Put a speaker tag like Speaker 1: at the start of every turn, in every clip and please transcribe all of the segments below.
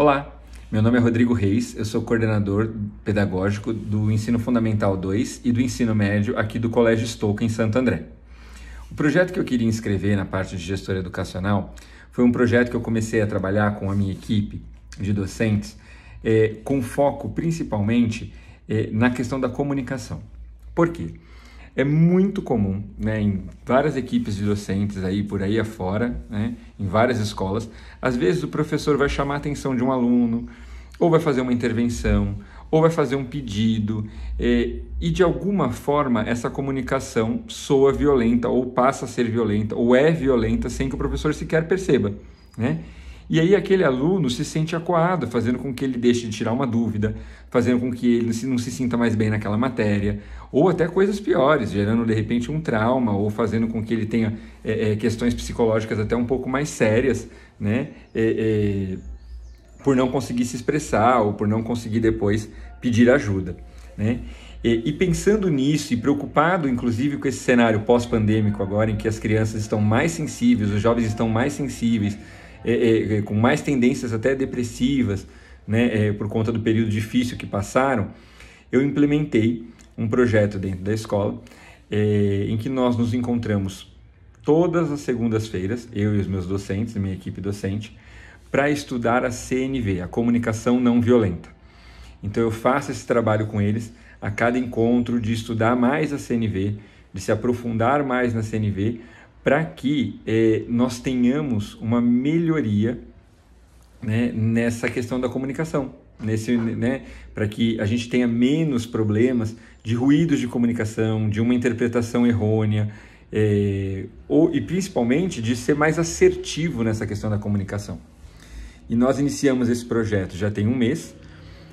Speaker 1: Olá, meu nome é Rodrigo Reis, eu sou coordenador pedagógico do Ensino Fundamental 2 e do Ensino Médio aqui do Colégio Stoke em Santo André. O projeto que eu queria inscrever na parte de gestora educacional foi um projeto que eu comecei a trabalhar com a minha equipe de docentes, eh, com foco principalmente eh, na questão da comunicação. Por quê? É muito comum, né, em várias equipes de docentes aí por aí afora, né, em várias escolas, às vezes o professor vai chamar a atenção de um aluno, ou vai fazer uma intervenção, ou vai fazer um pedido, e, eh, e de alguma forma essa comunicação soa violenta, ou passa a ser violenta, ou é violenta sem que o professor sequer perceba, né? E aí aquele aluno se sente acuado, fazendo com que ele deixe de tirar uma dúvida, fazendo com que ele não se, sinta mais bem naquela matéria, ou até coisas piores, gerando de repente um trauma, ou fazendo com que ele tenha é, é, questões psicológicas até um pouco mais sérias, né? É, é por não conseguir se expressar ou por não conseguir depois pedir ajuda, né? E, pensando nisso e preocupado, inclusive, com esse cenário pós-pandêmico agora, em que as crianças estão mais sensíveis, os jovens estão mais sensíveis é, é, é, com mais tendências até depressivas, né, é, por conta do período difícil que passaram, eu implementei um projeto dentro da escola é, em que nós nos encontramos todas as segundas-feiras, eu e os meus docentes, minha equipe docente, para estudar a CNV, a comunicação não violenta. Então eu faço esse trabalho com eles a cada encontro de estudar mais a CNV, de se aprofundar mais na CNV, para que é, nós tenhamos uma melhoria né, nessa questão da comunicação, nesse, né, para que a gente tenha menos problemas de ruídos de comunicação, de uma interpretação errônea, é, ou, e principalmente de ser mais assertivo nessa questão da comunicação. E nós iniciamos esse projeto já tem um mês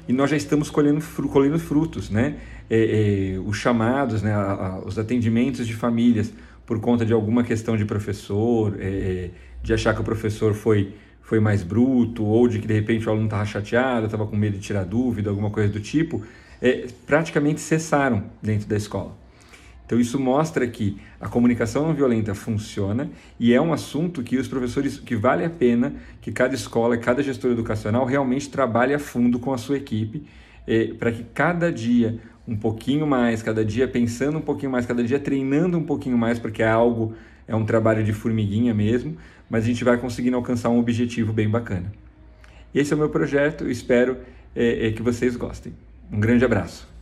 Speaker 1: e nós já estamos colhendo, fru, colhendo frutos, né? É, os chamados, né, a, a, os atendimentos de famílias por conta de alguma questão de professor, é, é, de achar que o professor foi, foi mais bruto, ou de que de repente o aluno estava chateado, estava com medo de tirar dúvida, alguma coisa do tipo, é, praticamente cessaram dentro da escola. Então isso mostra que a comunicação não violenta funciona e é um assunto que os professores que vale a pena que cada escola, cada gestor educacional realmente trabalhe a fundo com a sua equipe é, para que cada dia um pouquinho mais cada dia, pensando um pouquinho mais cada dia, treinando um pouquinho mais, porque é algo, é um trabalho de formiguinha mesmo, mas a gente vai conseguindo alcançar um objetivo bem bacana. Esse é o meu projeto, espero é, é, que vocês gostem. Um grande abraço.